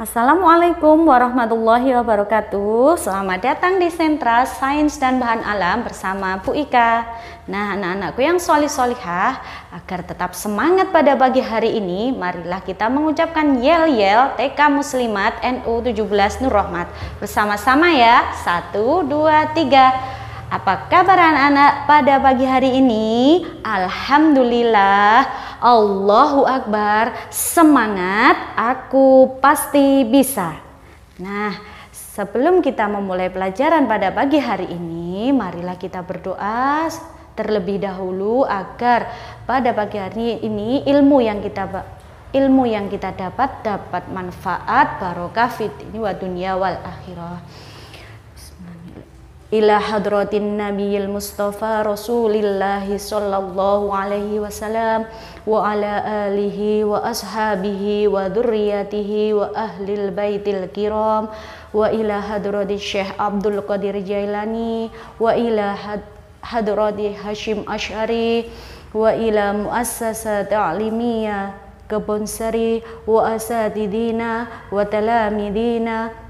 Assalamualaikum warahmatullahi wabarakatuh. Selamat datang di Sentra Sains dan Bahan Alam bersama Bu Ika. Nah, anak-anakku yang solih solihah, agar tetap semangat pada pagi hari ini, marilah kita mengucapkan yel yel TK Muslimat NU 17 Nur Rahmat bersama-sama ya. Satu, dua, tiga. Apa kabar anak-anak pada pagi hari ini? Alhamdulillah. Allahu Akbar, semangat, aku pasti bisa. Nah, sebelum kita memulai pelajaran pada pagi hari ini, marilah kita berdoa terlebih dahulu agar pada pagi hari ini ilmu yang kita ilmu yang kita dapat dapat manfaat barokah fit ini wa dunia wal akhirah. إلى حضرة النبي المصطفى رسول الله صلى الله عليه وسلم وعلى آله وأصحابه وذريته وأهل البيت الكرام وإلى حضرة الشيخ عبد القادر جيلاني وإلى حضرة هاشم أشعري وإلى مؤسسة تعليمية كبنسري وأساتذينا وتلاميذنا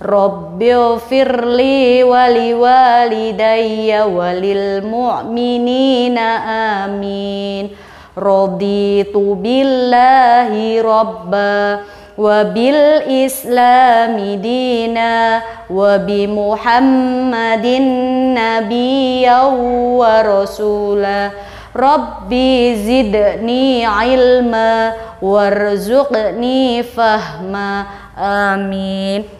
firli wali walidayya walil mu'minina amin Raditu billahi rabba wa bil islami dina wa bi muhammadin Nabiya wa rasula Rabbi zidni ilma warzuqni fahma amin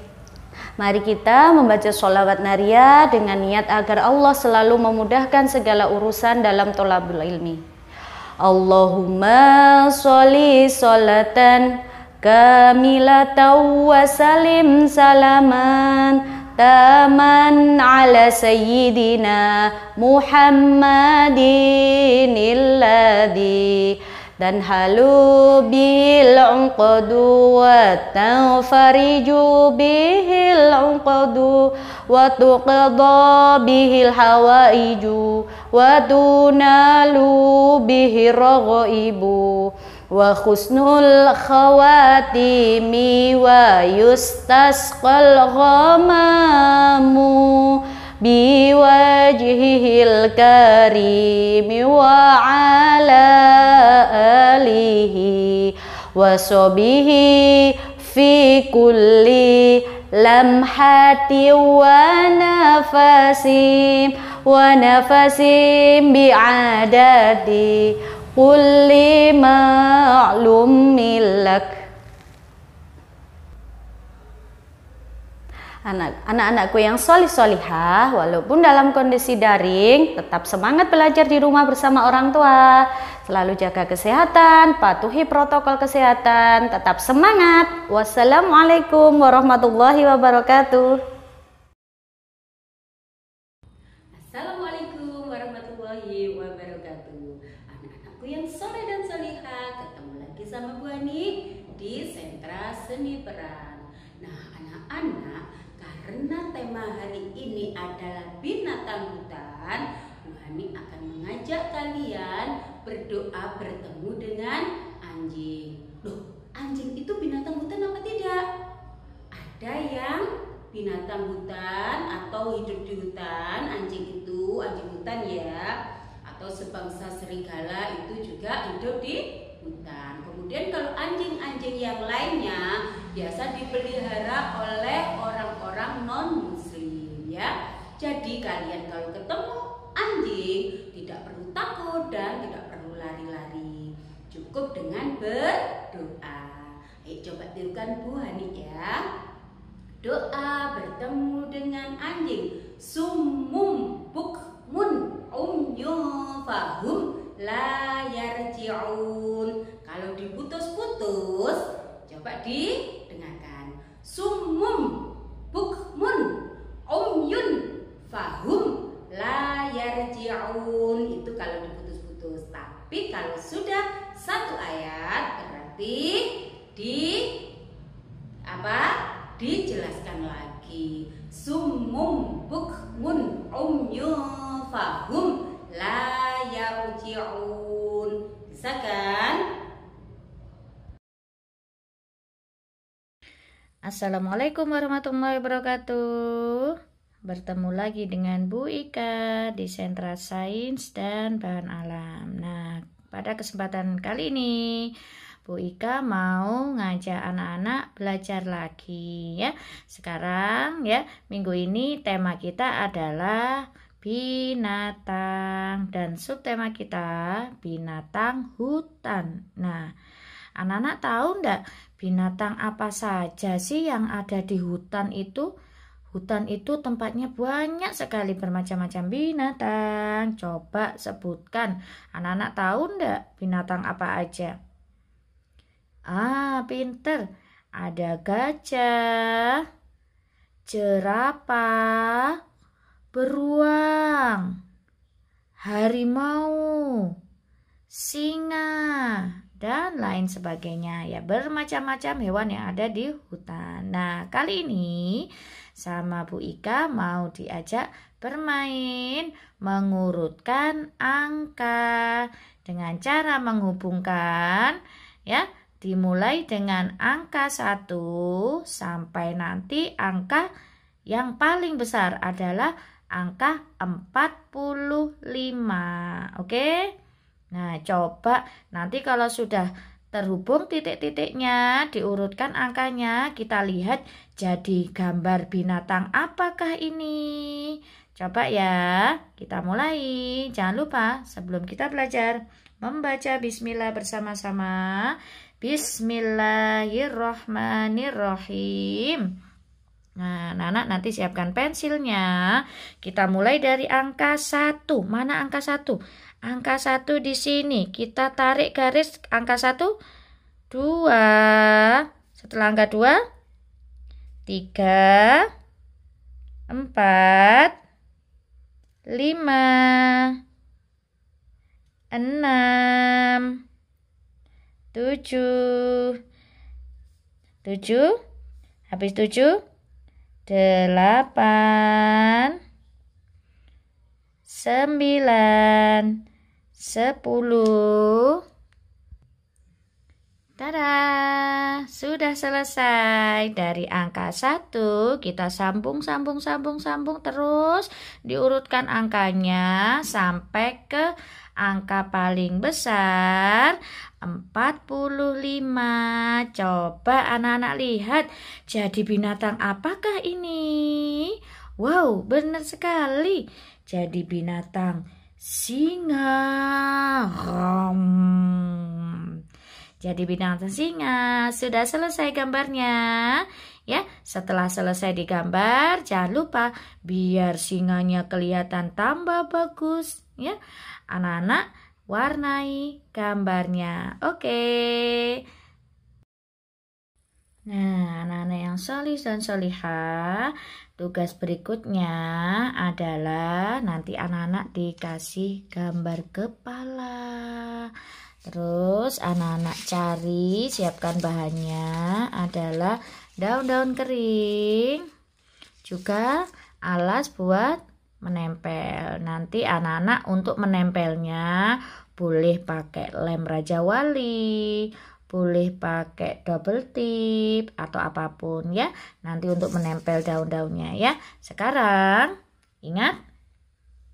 Mari kita membaca sholawat naria dengan niat agar Allah selalu memudahkan segala urusan dalam tolabul ilmi. Allahumma sholli sholatan kamila wa salim salaman taman ala sayyidina Muhammadin illadhi dan halu bil unqadu wa tafariju bihil unqadu wa tuqadha bihil hawaiju wa tunalu bihir raghaibu wa khusnul khawatimi wa yustasqal ghamamu بوجهه الكريم وعلى آله وصحبه في كل لمحة ونفس ونفس بعدد كل معلوم لك Anak, anak-anakku yang solih-solihah, walaupun dalam kondisi daring, tetap semangat belajar di rumah bersama orang tua. Selalu jaga kesehatan, patuhi protokol kesehatan, tetap semangat. Wassalamualaikum warahmatullahi wabarakatuh. hidup di hutan, anjing itu, anjing hutan ya, atau sebangsa serigala itu juga hidup di hutan. Kemudian kalau anjing-anjing yang lainnya biasa dipelihara oleh orang-orang non-muslim ya. Jadi kalian kalau ketemu anjing tidak perlu takut dan tidak perlu lari-lari. Cukup dengan berdoa. Ayo coba tirukan Bu Hani ya doa bertemu dengan anjing sumum mun umyum fahum layar ciun kalau diputus-putus coba didengarkan sumum bukmun umyun fahum layar yarji'un itu kalau diputus-putus tapi kalau sudah satu ayat berarti di apa dijelaskan lagi sumum bukmun umyu fahum la yarji'un bisa kan Assalamualaikum warahmatullahi wabarakatuh Bertemu lagi dengan Bu Ika di Sentra Sains dan Bahan Alam Nah pada kesempatan kali ini Bu Ika mau ngajak anak-anak belajar lagi ya. Sekarang ya, minggu ini tema kita adalah binatang dan subtema kita binatang hutan. Nah, anak-anak tahu enggak binatang apa saja sih yang ada di hutan itu? Hutan itu tempatnya banyak sekali bermacam-macam binatang. Coba sebutkan, anak-anak tahu enggak binatang apa aja? Ah, pinter. Ada gajah, jerapah, beruang, harimau, singa, dan lain sebagainya ya bermacam-macam hewan yang ada di hutan. Nah kali ini sama Bu Ika mau diajak bermain mengurutkan angka dengan cara menghubungkan ya dimulai dengan angka 1 sampai nanti angka yang paling besar adalah angka 45. Oke. Nah, coba nanti kalau sudah terhubung titik-titiknya, diurutkan angkanya, kita lihat jadi gambar binatang apakah ini? Coba ya, kita mulai. Jangan lupa sebelum kita belajar membaca bismillah bersama-sama. Bismillahirrohmanirrohim. Nah, anak-anak nanti siapkan pensilnya. Kita mulai dari angka 1. Mana angka 1? Angka 1 di sini. Kita tarik garis angka 1 2. Setelah angka 2 3 4 5 6 tujuh tujuh habis tujuh delapan sembilan sepuluh Tada, sudah selesai. Dari angka 1 kita sambung sambung sambung sambung terus diurutkan angkanya sampai ke Angka paling besar 45. Coba anak-anak lihat, jadi binatang apakah ini? Wow, benar sekali. Jadi binatang singa. Rom. Jadi binatang singa. Sudah selesai gambarnya. Ya, setelah selesai digambar, jangan lupa biar singanya kelihatan tambah bagus ya. Anak-anak warnai gambarnya. Oke. Nah, anak-anak yang solis dan soliha, tugas berikutnya adalah nanti anak-anak dikasih gambar kepala. Terus anak-anak cari, siapkan bahannya adalah daun-daun kering, juga alas buat menempel. Nanti anak-anak untuk menempelnya boleh pakai lem raja wali, boleh pakai double tip atau apapun ya. Nanti untuk menempel daun-daunnya ya. Sekarang ingat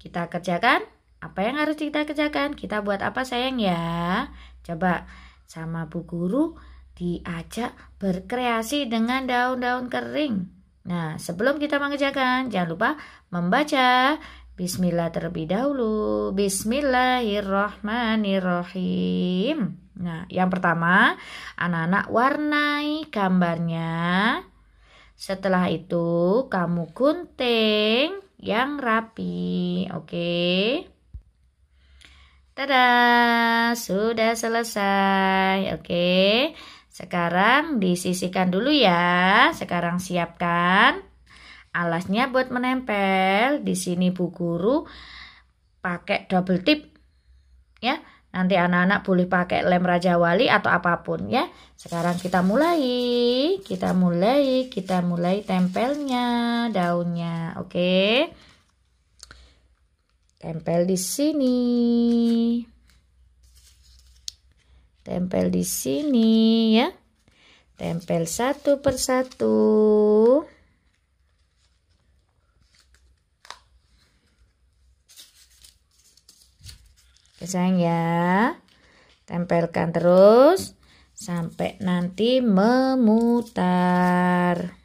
kita kerjakan apa yang harus kita kerjakan? Kita buat apa sayang ya? Coba sama Bu Guru diajak berkreasi dengan daun-daun kering. Nah, sebelum kita mengerjakan, jangan lupa membaca Bismillah terlebih dahulu. Bismillahirrahmanirrahim. Nah, yang pertama, anak-anak warnai gambarnya. Setelah itu, kamu gunting yang rapi. Oke. Okay? Tada, sudah selesai. Oke. Sekarang disisihkan dulu ya. Sekarang siapkan alasnya buat menempel. Di sini Bu Guru pakai double tip ya. Nanti anak-anak boleh pakai lem Raja Wali atau apapun ya. Sekarang kita mulai, kita mulai, kita mulai tempelnya daunnya. Oke. Tempel di sini tempel di sini ya tempel satu persatu sayang ya tempelkan terus sampai nanti memutar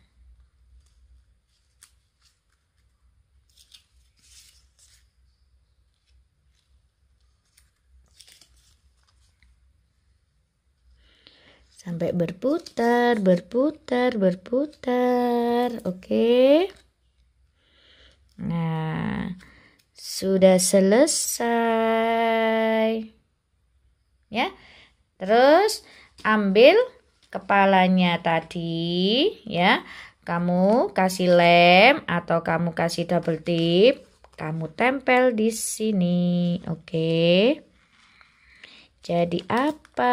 sampai berputar, berputar, berputar. Oke. Nah, sudah selesai. Ya. Terus ambil kepalanya tadi, ya. Kamu kasih lem atau kamu kasih double tip, kamu tempel di sini. Oke. Jadi apa?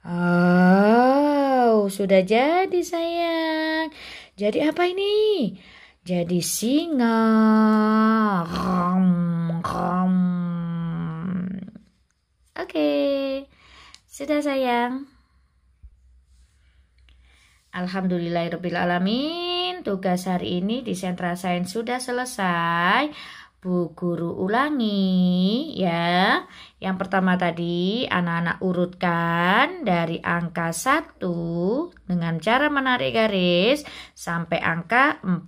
Oh, sudah jadi sayang. Jadi apa ini? Jadi singa. Ram, Oke, okay. sudah sayang. Alhamdulillahirrahmanirrahim. Tugas hari ini di sentra sains sudah selesai. Bu Guru ulangi ya. Yang pertama tadi anak-anak urutkan dari angka 1 dengan cara menarik garis sampai angka 45.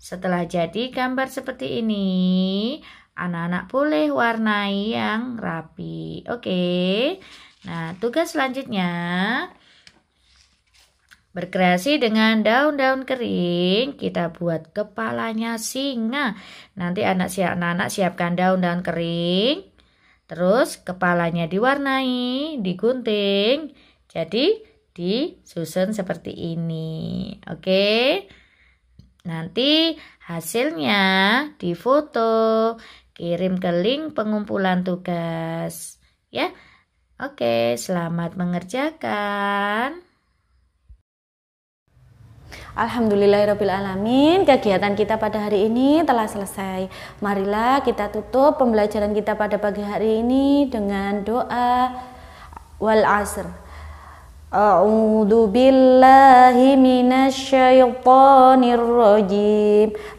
Setelah jadi gambar seperti ini, anak-anak boleh warnai yang rapi. Oke. Nah, tugas selanjutnya Berkreasi dengan daun-daun kering, kita buat kepalanya singa. Nanti anak anak siapkan daun-daun kering, terus kepalanya diwarnai, digunting. Jadi disusun seperti ini. Oke. Nanti hasilnya difoto, kirim ke link pengumpulan tugas. Ya. Oke, selamat mengerjakan. Alhamdulillahirrohmanirrohim Kegiatan kita pada hari ini telah selesai Marilah kita tutup pembelajaran kita pada pagi hari ini Dengan doa Wal asr A'udhu billahi minasyaitonir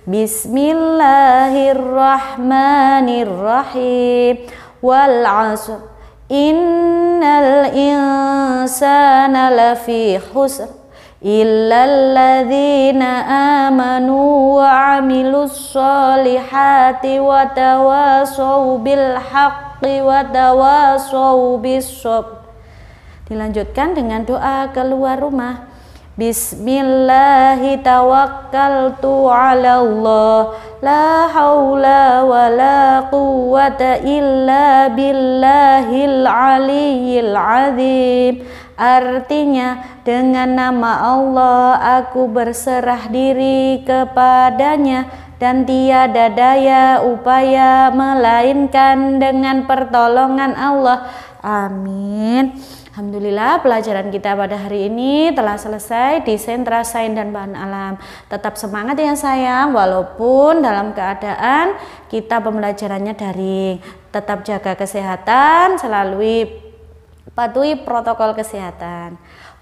Bismillahirrahmanirrahim. Wal 'asr. Innal insana lafi khusr illalladzina amanu wa amilus solihati wa tawasaw bil haqqi wa tawasaw bis shob. dilanjutkan dengan doa keluar rumah Bismillahi tawakkaltu ala Allah La hawla wa la quwata illa billahil aliyyil azim Artinya dengan nama Allah aku berserah diri kepadanya dan tiada daya upaya melainkan dengan pertolongan Allah. Amin. Alhamdulillah pelajaran kita pada hari ini telah selesai di sentra sains dan bahan alam. Tetap semangat ya sayang walaupun dalam keadaan kita pembelajarannya daring. Tetap jaga kesehatan, selalu patuhi protokol kesehatan.